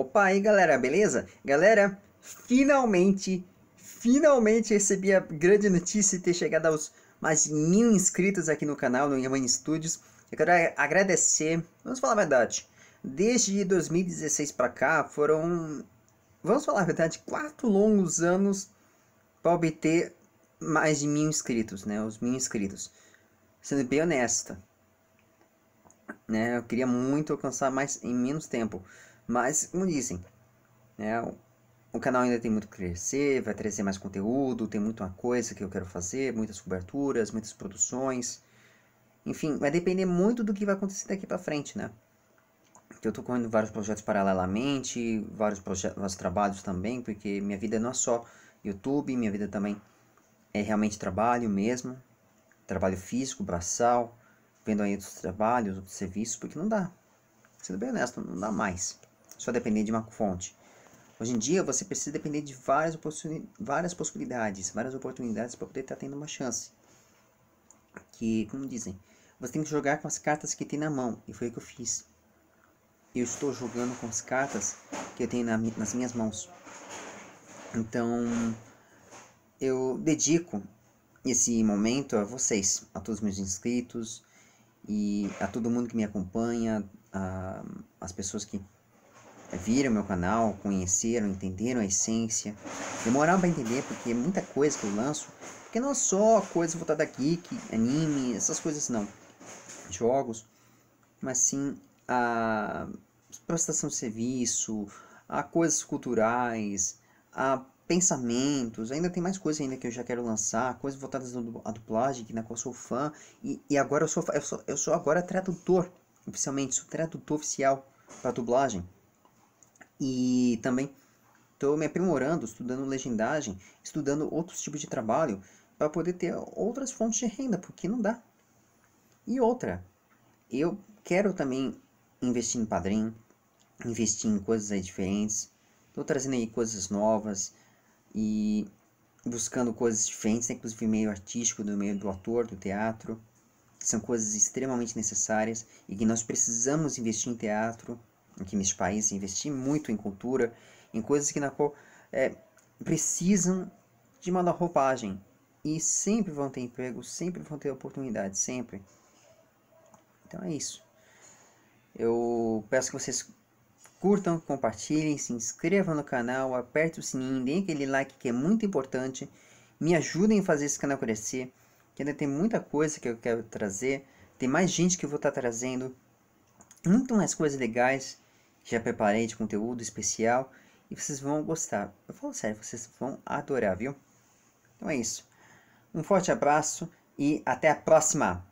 Opa, aí galera, beleza? Galera, finalmente, finalmente recebi a grande notícia de ter chegado aos mais de mil inscritos aqui no canal, no Yaman Studios. Eu quero agradecer, vamos falar a verdade, desde 2016 para cá foram, vamos falar a verdade, quatro longos anos para obter mais de mil inscritos, né? Os mil inscritos. Sendo bem honesta, né? Eu queria muito alcançar mais em menos tempo. Mas, como dizem, né, o canal ainda tem muito que crescer, vai trazer mais conteúdo, tem muita coisa que eu quero fazer, muitas coberturas, muitas produções. Enfim, vai depender muito do que vai acontecer daqui para frente, né? Eu tô correndo vários projetos paralelamente, vários, projetos, vários trabalhos também, porque minha vida não é só YouTube, minha vida também é realmente trabalho mesmo, trabalho físico, braçal, vendo aí outros trabalhos, outros serviços, porque não dá. Sendo bem honesto, não dá mais só depender de uma fonte. Hoje em dia você precisa depender de várias, várias possibilidades, várias oportunidades para poder estar tá tendo uma chance. Que, como dizem, você tem que jogar com as cartas que tem na mão, e foi o que eu fiz. Eu estou jogando com as cartas que eu tenho na, nas minhas mãos. Então, eu dedico esse momento a vocês, a todos meus inscritos e a todo mundo que me acompanha, a, as pessoas que viram meu canal, conheceram, entenderam a essência. Demoraram para entender porque é muita coisa que eu lanço, porque não é só coisa voltada a geek, anime, essas coisas não, jogos, mas sim a prestação de serviço, a coisas culturais, a pensamentos, ainda tem mais coisas ainda que eu já quero lançar, coisas voltadas à dublagem, que na qual eu sou fã, e, e agora eu sou, eu sou, eu sou agora tradutor, oficialmente, sou tradutor oficial para dublagem. E também estou me aprimorando, estudando legendagem, estudando outros tipos de trabalho para poder ter outras fontes de renda, porque não dá. E outra, eu quero também investir em padrinho, investir em coisas aí diferentes. Estou trazendo aí coisas novas e buscando coisas diferentes, inclusive meio artístico, do meio do ator, do teatro. São coisas extremamente necessárias e que nós precisamos investir em teatro, em que meus país investir muito em cultura, em coisas que na qual é, precisam de uma roupagem e sempre vão ter emprego, sempre vão ter oportunidade, sempre. Então é isso. Eu peço que vocês curtam, compartilhem, se inscrevam no canal, aperte o sininho, deem aquele like que é muito importante, me ajudem a fazer esse canal crescer, que ainda tem muita coisa que eu quero trazer, tem mais gente que eu vou estar trazendo, muito mais coisas legais já preparei de conteúdo especial e vocês vão gostar. Eu falo sério, vocês vão adorar, viu? Então é isso. Um forte abraço e até a próxima!